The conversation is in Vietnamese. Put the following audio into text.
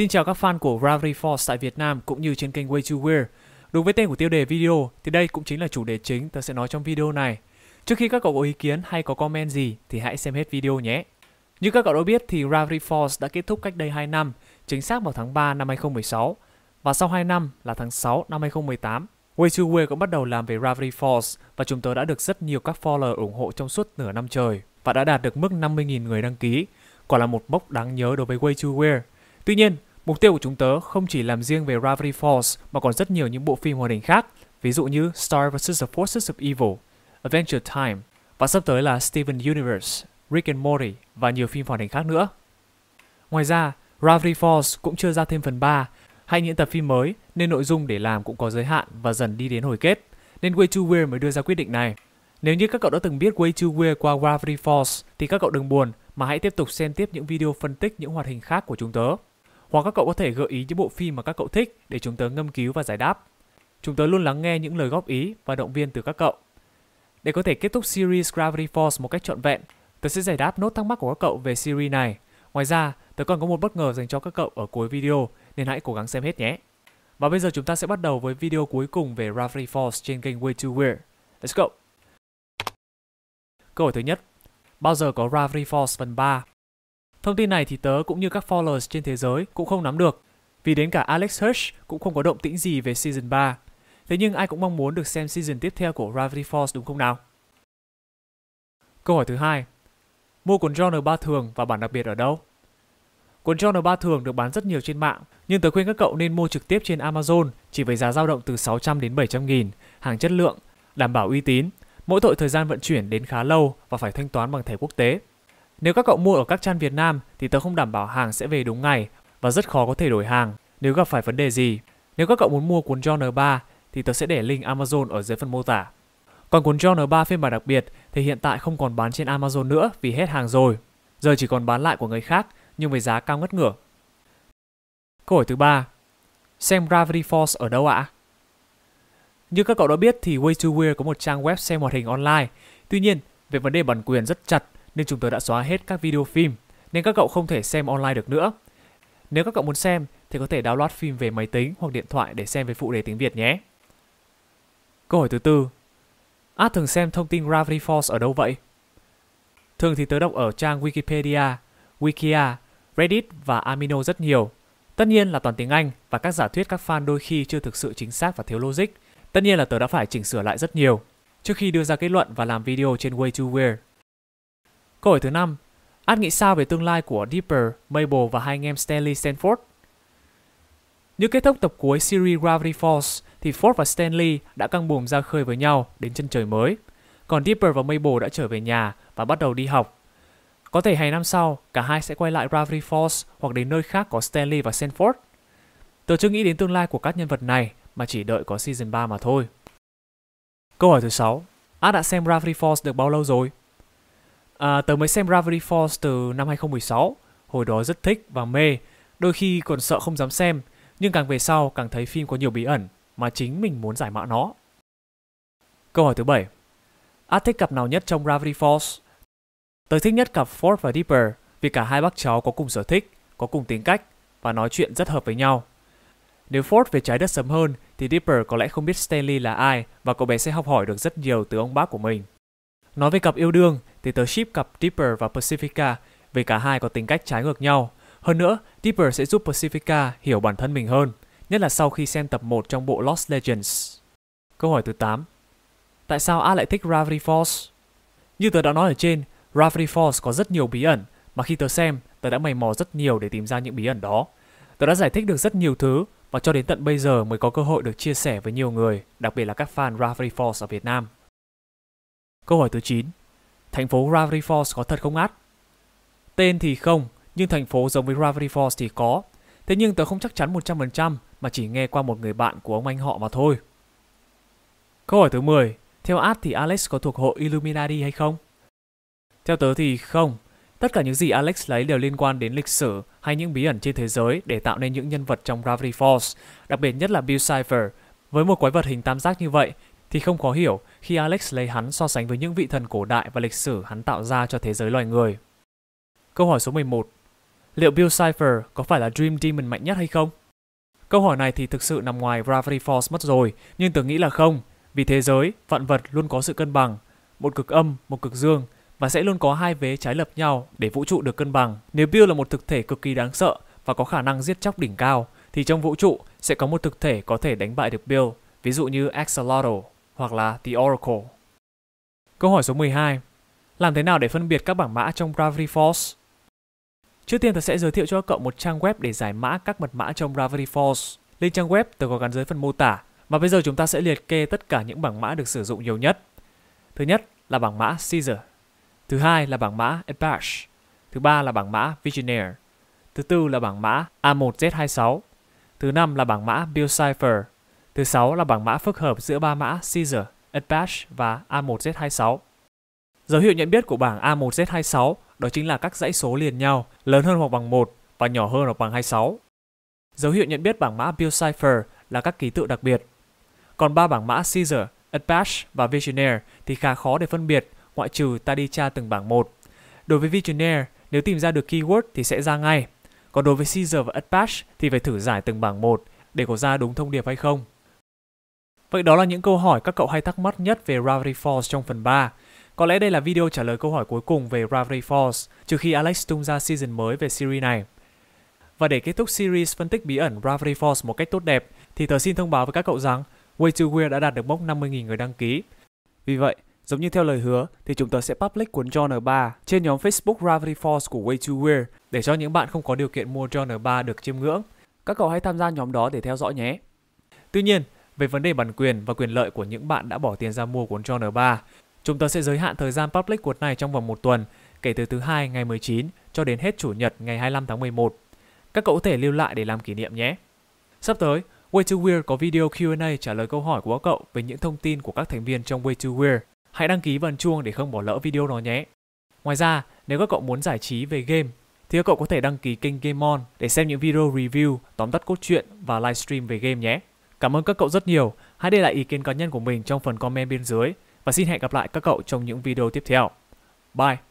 Xin chào các fan của Gravity Force tại Việt Nam cũng như trên kênh Way to Wear. Đúng với tên của tiêu đề video thì đây cũng chính là chủ đề chính tớ sẽ nói trong video này. Trước khi các cậu có ý kiến hay có comment gì thì hãy xem hết video nhé. Như các cậu đã biết thì Gravity Force đã kết thúc cách đây 2 năm, chính xác vào tháng 3 năm 2016 và sau 2 năm là tháng 6 năm 2018. Way to Wear cũng bắt đầu làm về Gravity Force và chúng tôi đã được rất nhiều các follower ủng hộ trong suốt nửa năm trời và đã đạt được mức 50.000 người đăng ký, quả là một mốc đáng nhớ đối với Way to Wear. Tuy nhiên, Mục tiêu của chúng tớ không chỉ làm riêng về Gravity Falls mà còn rất nhiều những bộ phim hoạt hình khác, ví dụ như Star vs. The Forces of Evil, Adventure Time và sắp tới là Steven Universe, Rick and Morty và nhiều phim hoạt hình khác nữa. Ngoài ra, Gravity Falls cũng chưa ra thêm phần 3 hay những tập phim mới nên nội dung để làm cũng có giới hạn và dần đi đến hồi kết, nên Way to Weird mới đưa ra quyết định này. Nếu như các cậu đã từng biết Way to Weird qua Gravity Falls thì các cậu đừng buồn mà hãy tiếp tục xem tiếp những video phân tích những hoạt hình khác của chúng tớ hoặc các cậu có thể gợi ý những bộ phim mà các cậu thích để chúng tớ ngâm cứu và giải đáp. Chúng tớ luôn lắng nghe những lời góp ý và động viên từ các cậu. Để có thể kết thúc series Gravity Falls một cách trọn vẹn, tớ sẽ giải đáp nốt thắc mắc của các cậu về series này. Ngoài ra, tớ còn có một bất ngờ dành cho các cậu ở cuối video nên hãy cố gắng xem hết nhé. Và bây giờ chúng ta sẽ bắt đầu với video cuối cùng về Gravity Falls trên kênh Way to Weird. Let's go! Câu hỏi thứ nhất, bao giờ có Gravity Falls phần 3 Thông tin này thì tớ cũng như các followers trên thế giới cũng không nắm được, vì đến cả Alex Hirsch cũng không có động tĩnh gì về Season 3. Thế nhưng ai cũng mong muốn được xem season tiếp theo của Gravity Falls đúng không nào? Câu hỏi thứ hai. Mua cuốn journal 3 thường và bản đặc biệt ở đâu? Cuốn journal 3 thường được bán rất nhiều trên mạng, nhưng tớ khuyên các cậu nên mua trực tiếp trên Amazon chỉ với giá dao động từ 600 đến 700 nghìn, hàng chất lượng, đảm bảo uy tín. Mỗi tội thời gian vận chuyển đến khá lâu và phải thanh toán bằng thẻ quốc tế. Nếu các cậu mua ở các trang Việt Nam thì tớ không đảm bảo hàng sẽ về đúng ngày và rất khó có thể đổi hàng nếu gặp phải vấn đề gì. Nếu các cậu muốn mua cuốn John N3 thì tớ sẽ để link Amazon ở dưới phần mô tả. Còn cuốn John N3 phiên bản đặc biệt thì hiện tại không còn bán trên Amazon nữa vì hết hàng rồi. Giờ chỉ còn bán lại của người khác nhưng với giá cao ngất ngửa. Câu hỏi thứ ba Xem Gravity Falls ở đâu ạ? Như các cậu đã biết thì Way to Wear có một trang web xem hoạt hình online. Tuy nhiên, về vấn đề bản quyền rất chặt nên chúng tôi đã xóa hết các video phim nên các cậu không thể xem online được nữa. Nếu các cậu muốn xem thì có thể download phim về máy tính hoặc điện thoại để xem với phụ đề tiếng Việt nhé. Câu hỏi thứ tư. Ad thường xem thông tin Gravity Falls ở đâu vậy? Thường thì tớ đọc ở trang Wikipedia, Wikia, Reddit và Amino rất nhiều. Tất nhiên là toàn tiếng Anh và các giả thuyết các fan đôi khi chưa thực sự chính xác và thiếu logic. Tất nhiên là tớ đã phải chỉnh sửa lại rất nhiều trước khi đưa ra kết luận và làm video trên Way to Wear. Câu hỏi thứ năm, Anh nghĩ sao về tương lai của Deeper, Mabel và hai anh em Stanley Stanford? Như kết thúc tập cuối series Gravity Falls thì Ford và Stanley đã căng buồm ra khơi với nhau đến chân trời mới. Còn Deeper và Mabel đã trở về nhà và bắt đầu đi học. Có thể hai năm sau, cả hai sẽ quay lại Gravity Falls hoặc đến nơi khác có Stanley và Stanford. Tôi chưa nghĩ đến tương lai của các nhân vật này mà chỉ đợi có season 3 mà thôi. Câu hỏi thứ 6. Ad đã xem Gravity Falls được bao lâu rồi? À, tớ mới xem Gravity Falls từ năm 2016, hồi đó rất thích và mê, đôi khi còn sợ không dám xem, nhưng càng về sau càng thấy phim có nhiều bí ẩn mà chính mình muốn giải mã nó. Câu hỏi thứ 7 ad thích cặp nào nhất trong Gravity Falls? Tớ thích nhất cặp Ford và Dipper vì cả hai bác cháu có cùng sở thích, có cùng tính cách và nói chuyện rất hợp với nhau. Nếu Ford về trái đất sớm hơn thì Dipper có lẽ không biết Stanley là ai và cậu bé sẽ học hỏi được rất nhiều từ ông bác của mình. Nói về cặp yêu đương thì tớ ship cặp deeper và Pacifica vì cả hai có tính cách trái ngược nhau. Hơn nữa, deeper sẽ giúp Pacifica hiểu bản thân mình hơn, nhất là sau khi xem tập 1 trong bộ Lost Legends. Câu hỏi thứ 8 Tại sao A lại thích Gravity Falls? Như tớ đã nói ở trên, Gravity Falls có rất nhiều bí ẩn mà khi tớ xem, tớ đã mày mò rất nhiều để tìm ra những bí ẩn đó. Tớ đã giải thích được rất nhiều thứ và cho đến tận bây giờ mới có cơ hội được chia sẻ với nhiều người, đặc biệt là các fan Gravity Falls ở Việt Nam. Câu hỏi thứ 9 Thành phố Gravity Falls có thật không át? Tên thì không, nhưng thành phố giống với Gravity Falls thì có. Thế nhưng tớ không chắc chắn 100% mà chỉ nghe qua một người bạn của ông anh họ mà thôi. Câu hỏi thứ 10. Theo Ad thì Alex có thuộc hội Illuminati hay không? Theo tớ thì không. Tất cả những gì Alex lấy đều liên quan đến lịch sử hay những bí ẩn trên thế giới để tạo nên những nhân vật trong Gravity Falls, đặc biệt nhất là Bill Cipher. Với một quái vật hình tam giác như vậy thì không khó hiểu khi Alex lấy hắn so sánh với những vị thần cổ đại và lịch sử hắn tạo ra cho thế giới loài người. Câu hỏi số 11. Liệu Bill Cipher có phải là Dream Demon mạnh nhất hay không? Câu hỏi này thì thực sự nằm ngoài Gravity Falls mất rồi, nhưng tưởng nghĩ là không, vì thế giới, vạn vật luôn có sự cân bằng, một cực âm, một cực dương và sẽ luôn có hai vế trái lập nhau để vũ trụ được cân bằng. Nếu Bill là một thực thể cực kỳ đáng sợ và có khả năng giết chóc đỉnh cao, thì trong vũ trụ sẽ có một thực thể có thể đánh bại được Bill, ví dụ như Axolotl hoặc là The Oracle. Câu hỏi số 12. Làm thế nào để phân biệt các bảng mã trong Gravity Falls? Trước tiên tôi sẽ giới thiệu cho các cậu một trang web để giải mã các mật mã trong Gravity Falls. Link trang web tôi có gắn dưới phần mô tả. Và bây giờ chúng ta sẽ liệt kê tất cả những bảng mã được sử dụng nhiều nhất. Thứ nhất là bảng mã Caesar. Thứ hai là bảng mã Apache. Thứ ba là bảng mã Visionaire. Thứ tư là bảng mã A1Z26. Thứ năm là bảng mã Cipher Thứ sáu là bảng mã phức hợp giữa ba mã Caesar, Edbash và A1Z26. Dấu hiệu nhận biết của bảng A1Z26 đó chính là các dãy số liền nhau lớn hơn hoặc bằng 1 và nhỏ hơn hoặc bằng 26. Dấu hiệu nhận biết bảng mã Bill Cipher là các ký tự đặc biệt. Còn ba bảng mã Caesar, Edbash và Visionaire thì khá khó để phân biệt ngoại trừ ta đi tra từng bảng một. Đối với Visionaire, nếu tìm ra được keyword thì sẽ ra ngay. Còn đối với Caesar và Edbash thì phải thử giải từng bảng một để có ra đúng thông điệp hay không. Vậy đó là những câu hỏi các cậu hay thắc mắc nhất về Gravity Falls trong phần 3. Có lẽ đây là video trả lời câu hỏi cuối cùng về Gravity Falls, trừ khi Alex tung ra season mới về series này. Và để kết thúc series phân tích bí ẩn Gravity Falls một cách tốt đẹp, thì tớ xin thông báo với các cậu rằng Way to Weird đã đạt được mốc 50.000 người đăng ký. Vì vậy, giống như theo lời hứa, thì chúng tớ sẽ public cuốn Journal 3 trên nhóm Facebook Gravity Falls của Way to Weird để cho những bạn không có điều kiện mua Journal 3 được chiêm ngưỡng. Các cậu hãy tham gia nhóm đó để theo dõi nhé. Tuy nhiên, về vấn đề bản quyền và quyền lợi của những bạn đã bỏ tiền ra mua cuốn cho N3. Chúng tôi sẽ giới hạn thời gian public cuốn này trong vòng một tuần, kể từ thứ hai ngày 19 cho đến hết Chủ nhật ngày 25 tháng 11. Các cậu có thể lưu lại để làm kỷ niệm nhé. Sắp tới, Way to Weird có video Q&A trả lời câu hỏi của các cậu về những thông tin của các thành viên trong Way to Weird. Hãy đăng ký và chuông để không bỏ lỡ video đó nhé. Ngoài ra, nếu các cậu muốn giải trí về game, thì các cậu có thể đăng ký kênh Game On để xem những video review, tóm tắt cốt truyện và livestream về game nhé. Cảm ơn các cậu rất nhiều. Hãy để lại ý kiến cá nhân của mình trong phần comment bên dưới và xin hẹn gặp lại các cậu trong những video tiếp theo. Bye!